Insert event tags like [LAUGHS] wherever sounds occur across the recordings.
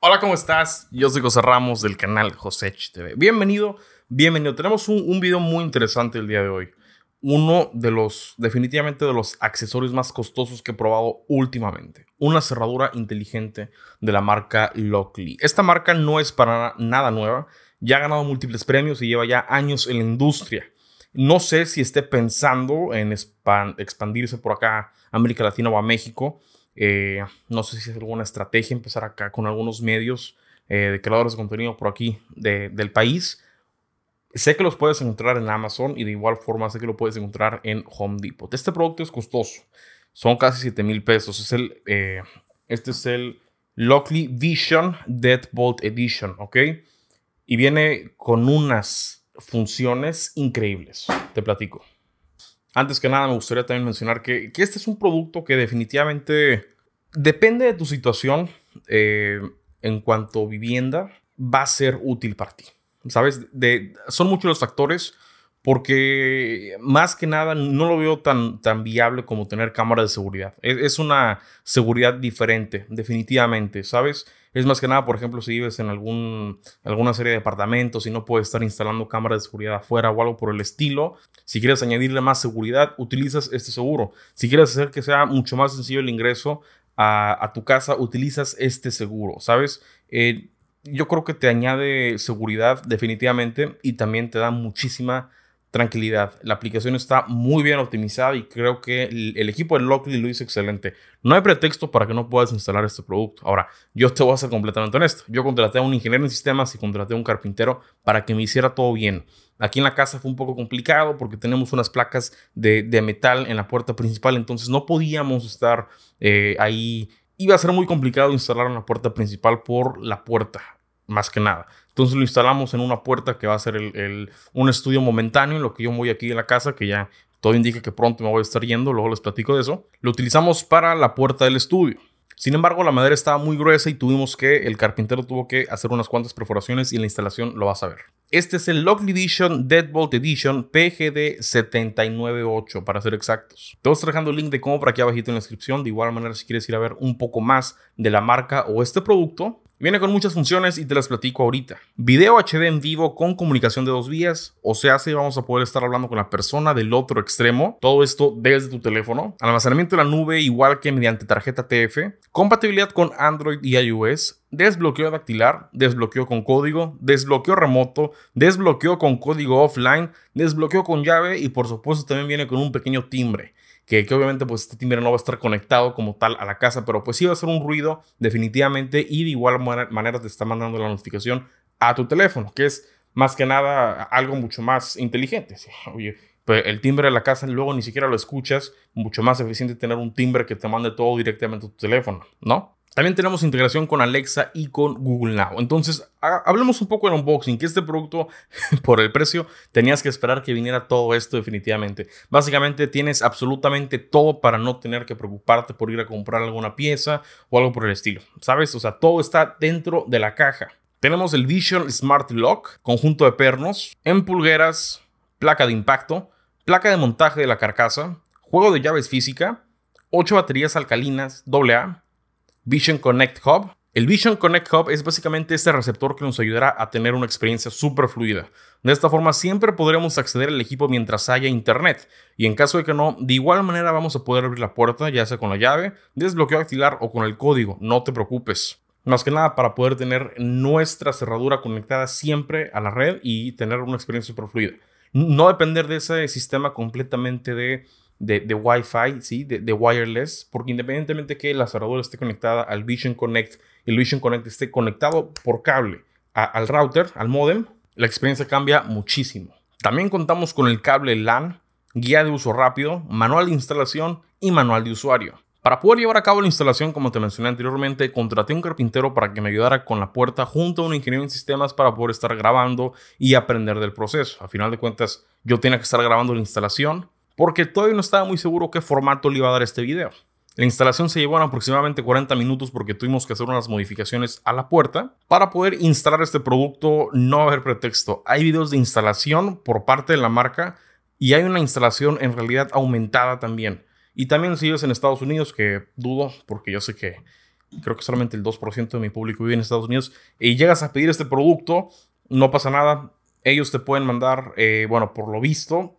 Hola, ¿cómo estás? Yo soy José Ramos del canal Josech TV. Bienvenido, bienvenido. Tenemos un, video muy interesante el día de hoy. Uno de los, definitivamente de los accesorios más costosos que he probado últimamente. Una cerradura inteligente de la marca Lockley. Esta marca no es para nada nueva. Ya ha ganado múltiples premios y lleva ya años en la industria. No sé si esté pensando en expandirse por acá, América Latina o a México eh, no sé si es alguna estrategia empezar acá con algunos medios eh, de creadores de contenido por aquí del país. Sé que los puedes encontrar en Amazon y de igual forma sé que lo puedes encontrar en Home Depot. Este producto es costoso. Son casi 7 mil pesos. Es el, eh, este es el Lockly Vision Deadbolt Edition, ¿ok? Y viene con unas funciones increíbles. Te platico. Antes que nada, me gustaría también mencionar que, este es un producto que definitivamente depende de tu situación eh, en cuanto a vivienda, va a ser útil para ti. ¿Sabes? De, son muchos los factores porque más que nada no lo veo tan, tan viable como tener cámara de seguridad. Es, una seguridad diferente, definitivamente, ¿sabes? Es más que nada, por ejemplo, si vives en algún, alguna serie de departamentos y no puedes estar instalando cámaras de seguridad afuera o algo por el estilo, si quieres añadirle más seguridad, utilizas este seguro. Si quieres hacer que sea mucho más sencillo el ingreso a, tu casa, utilizas este seguro, ¿sabes? Eh, yo creo que te añade seguridad definitivamente y también te da muchísima tranquilidad. La aplicación está muy bien optimizada y creo que el, equipo de Lockly lo hizo excelente. No hay pretexto para que no puedas instalar este producto. Ahora, yo te voy a ser completamente honesto. Yo contraté a un ingeniero en sistemas y contraté a un carpintero para que me hiciera todo bien. Aquí en la casa fue un poco complicado porque tenemos unas placas de, metal en la puerta principal, entonces no podíamos estar eh, ahí iba a ser muy complicado instalar una puerta principal por la puerta más que nada. Entonces lo instalamos en una puerta que va a ser el, un estudio momentáneo, en lo que yo voy aquí de la casa, que ya todo indica que pronto me voy a estar yendo, luego les platico de eso. Lo utilizamos para la puerta del estudio. Sin embargo, la madera estaba muy gruesa y tuvimos que, el carpintero tuvo que hacer unas cuantas perforaciones y la instalación lo vas a ver. Este es el Lockley Edition Deadbolt Edition PGD798 para ser exactos. Te estar dejando el link de compra aquí abajito en la descripción. De igual manera, si quieres ir a ver un poco más de la marca o este producto, Viene con muchas funciones y te las platico ahorita. Video HD en vivo con comunicación de dos vías, o sea, si vamos a poder estar hablando con la persona del otro extremo, todo esto desde tu teléfono. Almacenamiento de la nube igual que mediante tarjeta TF. Compatibilidad con Android y iOS. Desbloqueo dactilar, desbloqueo con código, desbloqueo remoto, desbloqueo con código offline, desbloqueo con llave y por supuesto también viene con un pequeño timbre que, obviamente pues este timbre no va a estar conectado como tal a la casa, pero pues sí va a ser un ruido definitivamente y de igual manera te está mandando la notificación a tu teléfono, que es más que nada algo mucho más inteligente. oye, pues, el timbre de la casa luego ni siquiera lo escuchas, mucho más eficiente tener un timbre que te mande todo directamente a tu teléfono, ¿no? También tenemos integración con Alexa y con Google Now. Entonces, hablemos un poco del unboxing, que este producto, [LAUGHS] por el precio, tenías que esperar que viniera todo esto definitivamente. Básicamente tienes absolutamente todo para no tener que preocuparte por ir a comprar alguna pieza o algo por el estilo. ¿Sabes? O sea, todo está dentro de la caja. Tenemos el Vision Smart Lock, conjunto de pernos, en pulgueras, placa de impacto, placa de montaje de la carcasa, juego de llaves física, 8 baterías alcalinas AA, Vision Connect Hub. El Vision Connect Hub es básicamente este receptor que nos ayudará a tener una experiencia súper fluida. De esta forma siempre podremos acceder al equipo mientras haya internet y en caso de que no, de igual manera vamos a poder abrir la puerta ya sea con la llave, desbloqueo dactilar o con el código, no te preocupes. Más que nada para poder tener nuestra cerradura conectada siempre a la red y tener una experiencia súper fluida. No depender de ese sistema completamente de de, de Wi-Fi, ¿sí? De, de, wireless, porque independientemente que la cerradura esté conectada al Vision Connect y el Vision Connect esté conectado por cable al router, al modem, la experiencia cambia muchísimo. También contamos con el cable LAN, guía de uso rápido, manual de instalación y manual de usuario. Para poder llevar a cabo la instalación, como te mencioné anteriormente, contraté un carpintero para que me ayudara con la puerta junto a un ingeniero en sistemas para poder estar grabando y aprender del proceso. A final de cuentas, yo tenía que estar grabando la instalación, porque todavía no estaba muy seguro qué formato le iba a dar este video. La instalación se llevó en aproximadamente 40 minutos porque tuvimos que hacer unas modificaciones a la puerta. Para poder instalar este producto no va haber pretexto. Hay videos de instalación por parte de la marca y hay una instalación en realidad aumentada también. Y también si vives en Estados Unidos, que dudo porque yo sé que creo que solamente el 2% de mi público vive en Estados Unidos, y llegas a pedir este producto, no pasa nada. Ellos te pueden mandar, eh, bueno, por lo visto,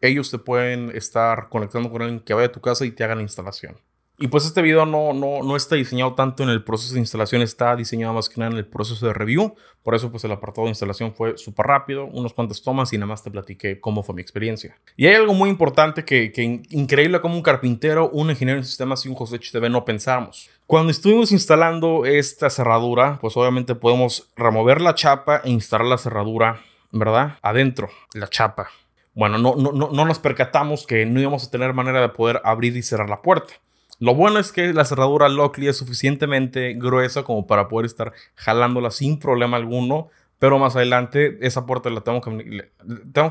ellos te pueden estar conectando con alguien que vaya a tu casa y te haga la instalación. Y pues este video no, no, no está diseñado tanto en el proceso de instalación, está diseñado más que nada en el proceso de review. Por eso pues el apartado de instalación fue súper rápido, unos cuantos tomas y nada más te platiqué cómo fue mi experiencia. Y hay algo muy importante que, que increíble como un carpintero, un ingeniero en sistemas y un José de HTV no pensamos. Cuando estuvimos instalando esta cerradura, pues obviamente podemos remover la chapa e instalar la cerradura, ¿verdad? Adentro, la chapa bueno, no, no, no nos percatamos que no íbamos a tener manera de poder abrir y cerrar la puerta. Lo bueno es que la cerradura Lockley es suficientemente gruesa como para poder estar jalándola sin problema alguno. Pero más adelante, esa puerta la tengo que,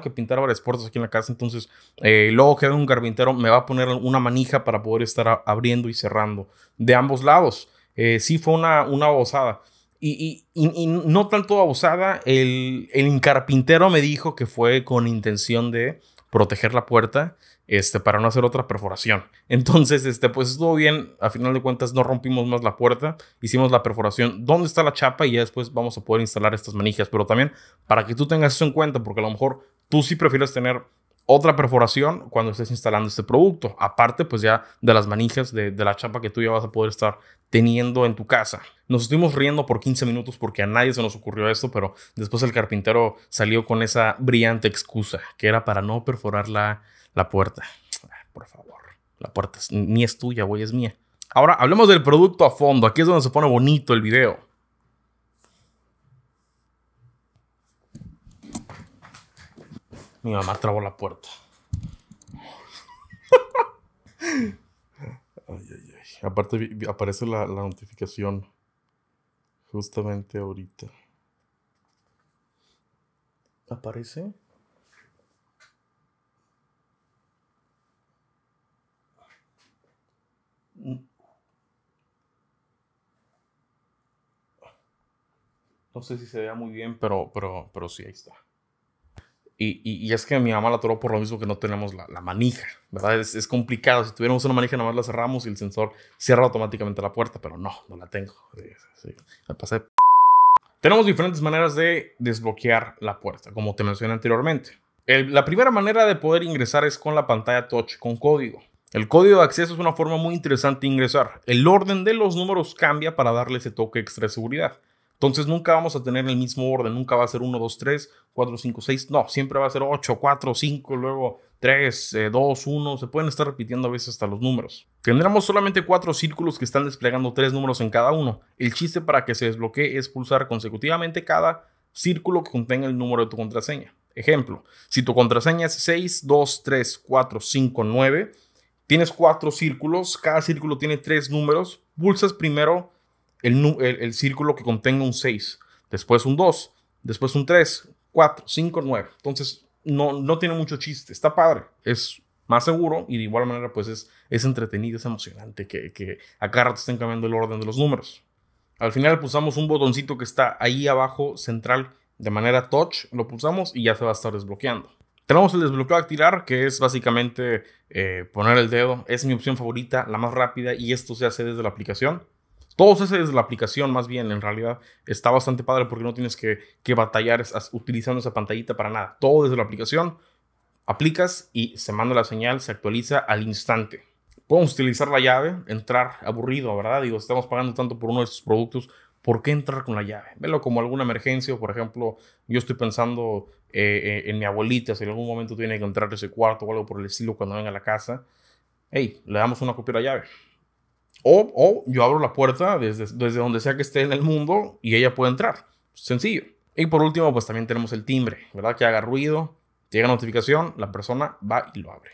que pintar varias puertas aquí en la casa. Entonces, eh, luego queda un carpintero, me va a poner una manija para poder estar abriendo y cerrando de ambos lados. Eh, sí fue una, una osada. Y, no tanto abusada, el, el carpintero me dijo que fue con intención de proteger la puerta este, para no hacer otra perforación. Entonces, este, pues estuvo bien, a final de cuentas no rompimos más la puerta, hicimos la perforación donde está la chapa y ya después vamos a poder instalar estas manijas, pero también para que tú tengas eso en cuenta, porque a lo mejor tú sí prefieres tener otra perforación cuando estés instalando este producto. Aparte, pues ya de las manijas de, la chapa que tú ya vas a poder estar teniendo en tu casa. Nos estuvimos riendo por 15 minutos porque a nadie se nos ocurrió esto, pero después el carpintero salió con esa brillante excusa, que era para no perforar la, la puerta. por favor, la puerta ni es tuya, güey, es mía. Ahora hablemos del producto a fondo. Aquí es donde se pone bonito el video. Mi mamá trabó la puerta. [LAUGHS] Aparte aparece la, la notificación justamente ahorita. ¿Aparece? Mm. No sé si se vea muy bien, pero, pero, pero sí, ahí está. Y, es que mi mamá la atoró por lo mismo que no tenemos la, manija, ¿verdad? Es, complicado. Si tuviéramos una manija, nada más la cerramos y el sensor cierra automáticamente la puerta, pero no, no la tengo. pasé. Tenemos diferentes maneras de desbloquear la puerta, como te mencioné anteriormente. la primera manera de poder ingresar es con la pantalla touch, con código. El código de acceso es una forma muy interesante de ingresar. El orden de los números cambia para darle ese toque extra de seguridad. Entonces nunca vamos a tener el mismo orden, nunca va a ser 1, 2, 3, 4, 5, 6, no, siempre va a ser 8, 4, 5, luego 3, 2, 1, se pueden estar repitiendo a veces hasta los números. Tendremos solamente 4 círculos que están desplegando 3 números en cada uno. El chiste para que se desbloquee es pulsar consecutivamente cada círculo que contenga el número de tu contraseña. Ejemplo, si tu contraseña es 6, 2, 3, 4, 5, 9, tienes 4 círculos, cada círculo tiene 3 números, pulsas primero el, círculo que contenga un 6, después un 2, después un 3, 4, 5, 9. Entonces, no, no tiene mucho chiste, está padre, es más seguro y de igual manera pues es, es entretenido, es emocionante que, que a cada rato estén cambiando el orden de los números. Al final pulsamos un botoncito que está ahí abajo central de manera touch, lo pulsamos y ya se va a estar desbloqueando. Tenemos el desbloqueo a que es básicamente eh, poner el dedo. Es mi opción favorita, la más rápida y esto se hace desde la aplicación. Todo eso es la aplicación, más bien, en realidad está bastante padre porque no tienes que, que batallar utilizando esa pantallita para nada. Todo desde la aplicación, aplicas y se manda la señal, se actualiza al instante. Podemos utilizar la llave, entrar aburrido, ¿verdad? Digo, estamos pagando tanto por uno de estos productos, ¿por qué entrar con la llave? Velo como alguna emergencia, por ejemplo, yo estoy pensando eh, eh, en mi abuelita, si en algún momento tiene que entrar a ese cuarto o algo por el estilo cuando venga a la casa, hey, le damos una copia de la llave. O, yo abro la puerta desde, desde donde sea que esté en el mundo y ella puede entrar. Sencillo. Y por último, pues también tenemos el timbre, ¿verdad? Que haga ruido, llega notificación, la persona va y lo abre.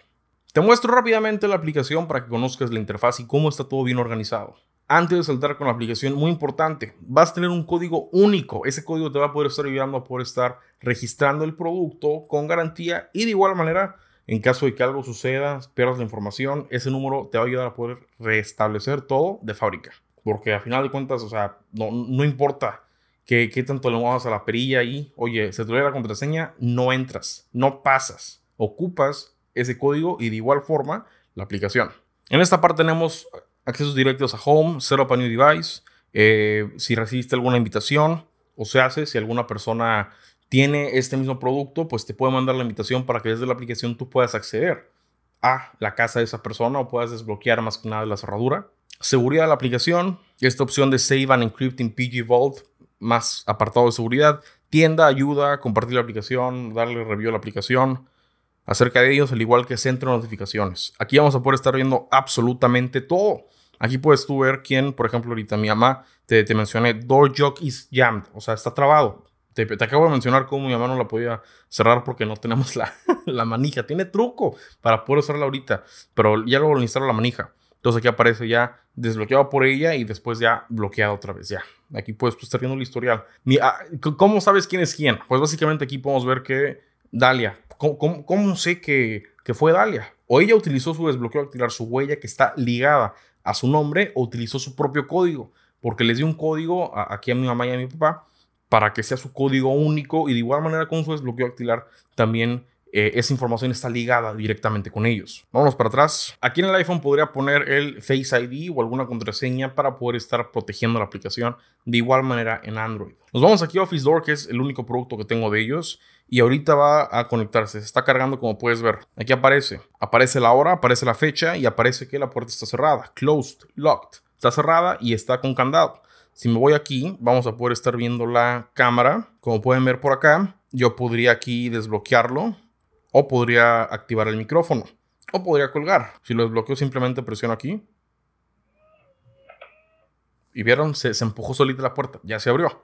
Te muestro rápidamente la aplicación para que conozcas la interfaz y cómo está todo bien organizado. Antes de saltar con la aplicación, muy importante, vas a tener un código único. Ese código te va a poder estar ayudando a poder estar registrando el producto con garantía y de igual manera en caso de que algo suceda, pierdas la información, ese número te va a ayudar a poder restablecer todo de fábrica. Porque a final de cuentas, o sea, no, no importa que, tanto le muevas a la perilla y, oye, se te olvida la contraseña, no entras, no pasas. Ocupas ese código y de igual forma la aplicación. En esta parte tenemos accesos directos a Home, Setup a New Device, eh, si recibiste alguna invitación o se hace, si alguna persona tiene este mismo producto, pues te puede mandar la invitación para que desde la aplicación tú puedas acceder a la casa de esa persona o puedas desbloquear más que nada la cerradura. Seguridad de la aplicación, esta opción de Save and Encrypt in PG Vault, más apartado de seguridad, tienda, ayuda, compartir la aplicación, darle review a la aplicación, acerca de ellos, al igual que centro de notificaciones. Aquí vamos a poder estar viendo absolutamente todo. Aquí puedes tú ver quién, por ejemplo, ahorita mi mamá, te, te mencioné, Door Jock is jammed, o sea, está trabado. Te, acabo de mencionar cómo mi mamá no la podía cerrar porque no tenemos la, [LAUGHS] la manija. Tiene truco para poder usarla ahorita, pero ya luego le instalo la manija. Entonces aquí aparece ya desbloqueado por ella y después ya bloqueado otra vez. Ya, aquí puedes estar viendo el historial. Ah, ¿Cómo sabes quién es quién? Pues básicamente aquí podemos ver que Dalia. ¿Cómo, sé que, que, fue Dalia? O ella utilizó su desbloqueo tirar su huella que está ligada a su nombre o utilizó su propio código. Porque les dio un código aquí a mi mamá y a mi papá para que sea su código único y de igual manera con su desbloqueo dactilar también eh, esa información está ligada directamente con ellos. vamos para atrás. Aquí en el iPhone podría poner el Face ID o alguna contraseña para poder estar protegiendo la aplicación de igual manera en Android. Nos vamos aquí a Office Door, que es el único producto que tengo de ellos. Y ahorita va a conectarse, se está cargando como puedes ver. Aquí aparece, aparece la hora, aparece la fecha y aparece que la puerta está cerrada. Closed, locked, está cerrada y está con candado. Si me voy aquí, vamos a poder estar viendo la cámara. Como pueden ver por acá, yo podría aquí desbloquearlo o podría activar el micrófono o podría colgar. Si lo desbloqueo, simplemente presiono aquí. Y vieron, se, empujó solita la puerta, ya se abrió.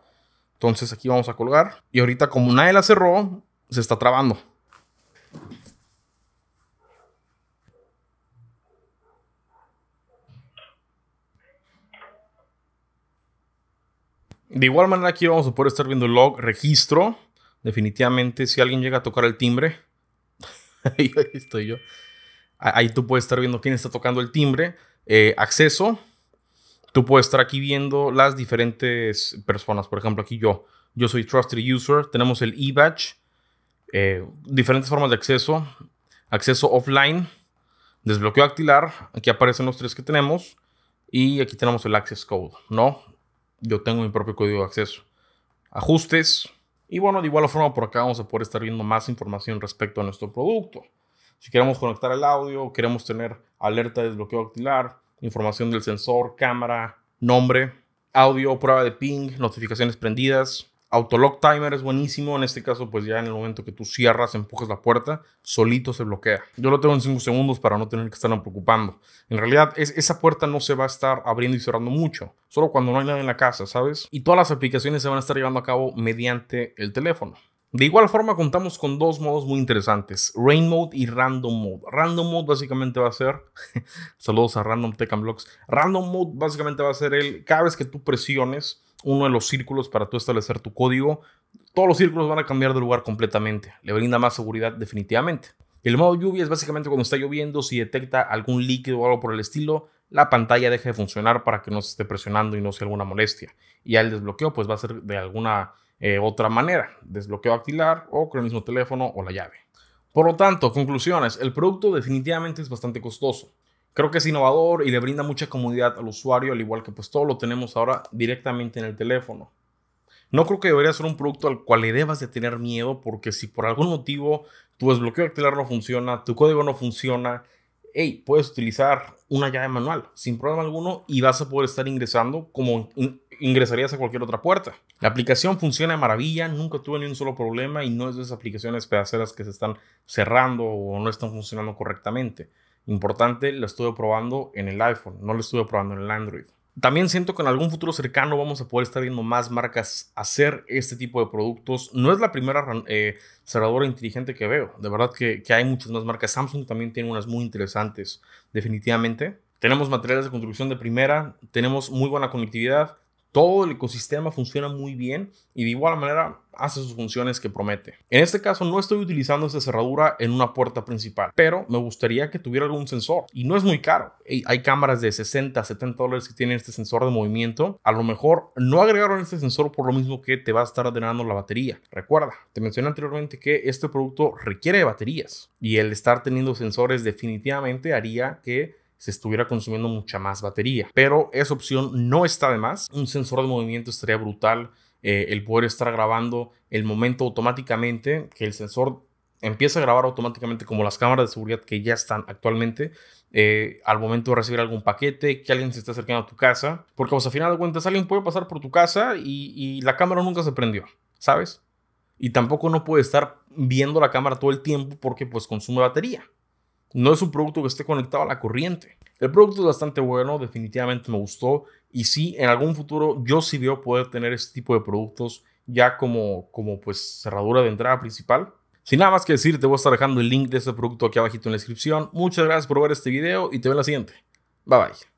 Entonces aquí vamos a colgar. Y ahorita como nadie la cerró, se está trabando. De igual manera aquí vamos a poder estar viendo el log registro. Definitivamente si alguien llega a tocar el timbre, [LAUGHS] ahí estoy yo. Ahí tú puedes estar viendo quién está tocando el timbre. Eh, acceso, tú puedes estar aquí viendo las diferentes personas. Por ejemplo, aquí yo. Yo soy Trusted User. Tenemos el e-badge. Eh, diferentes formas de acceso. Acceso offline. Desbloqueo dactilar. Aquí aparecen los tres que tenemos. Y aquí tenemos el access code, ¿no? Yo tengo mi propio código de acceso. Ajustes. Y bueno, de igual forma por acá vamos a poder estar viendo más información respecto a nuestro producto. Si queremos conectar el audio, queremos tener alerta de desbloqueo dactilar, información del sensor, cámara, nombre, audio, prueba de ping, notificaciones prendidas. Autolock timer es buenísimo. En este caso, pues ya en el momento que tú cierras, empujas la puerta, solito se bloquea. Yo lo tengo en 5 segundos para no tener que estar preocupando. En realidad, esa puerta no se va a estar abriendo y cerrando mucho solo cuando no hay nadie en la casa, ¿sabes? Y todas las aplicaciones se van a estar llevando a cabo mediante el teléfono. De igual forma contamos con dos modos muy interesantes, Rain Mode y Random Mode. Random Mode básicamente va a ser, [LAUGHS] saludos a Random Tech and Blocks, Random Mode básicamente va a ser el, cada vez que tú presiones uno de los círculos para tú establecer tu código, todos los círculos van a cambiar de lugar completamente. Le brinda más seguridad definitivamente. El modo lluvia es básicamente cuando está lloviendo, si detecta algún líquido o algo por el estilo, la pantalla deja de funcionar para que no se esté presionando y no sea alguna molestia. Y al desbloqueo pues va a ser de alguna eh, otra manera, desbloqueo dactilar o con el mismo teléfono o la llave. Por lo tanto, conclusiones, el producto definitivamente es bastante costoso. Creo que es innovador y le brinda mucha comodidad al usuario, al igual que pues todo lo tenemos ahora directamente en el teléfono. No creo que debería ser un producto al cual le debas de tener miedo porque si por algún motivo tu desbloqueo dactilar no funciona, tu código no funciona, hey, puedes utilizar una llave manual sin problema alguno y vas a poder estar ingresando como ingresarías a cualquier otra puerta. La aplicación funciona de maravilla, nunca tuve ni un solo problema y no es de esas aplicaciones pedaceras que se están cerrando o no están funcionando correctamente. Importante, la estuve probando en el iPhone, no la estuve probando en el Android. También siento que en algún futuro cercano vamos a poder estar viendo más marcas hacer este tipo de productos. No es la primera eh, cerradora inteligente que veo. De verdad que, que hay muchas más marcas. Samsung también tiene unas muy interesantes, definitivamente. Tenemos materiales de construcción de primera, tenemos muy buena conectividad, todo el ecosistema funciona muy bien y de igual manera hace sus funciones que promete. En este caso no estoy utilizando esta cerradura en una puerta principal, pero me gustaría que tuviera algún sensor y no es muy caro. Hay cámaras de 60, 70 dólares que tienen este sensor de movimiento. A lo mejor no agregaron este sensor por lo mismo que te va a estar drenando la batería. Recuerda, te mencioné anteriormente que este producto requiere de baterías y el estar teniendo sensores definitivamente haría que se estuviera consumiendo mucha más batería. Pero esa opción no está de más. Un sensor de movimiento estaría brutal. Eh, el poder estar grabando el momento automáticamente, que el sensor empieza a grabar automáticamente como las cámaras de seguridad que ya están actualmente eh, al momento de recibir algún paquete, que alguien se está acercando a tu casa, porque pues, a final de cuentas alguien puede pasar por tu casa y, y la cámara nunca se prendió, ¿sabes? Y tampoco no puede estar viendo la cámara todo el tiempo porque pues consume batería. No es un producto que esté conectado a la corriente. El producto es bastante bueno, definitivamente me gustó y sí, en algún futuro yo sí veo poder tener este tipo de productos ya como, como pues cerradura de entrada principal. Sin nada más que decir, te voy a estar dejando el link de este producto aquí abajito en la descripción. Muchas gracias por ver este video y te veo en la siguiente. Bye bye.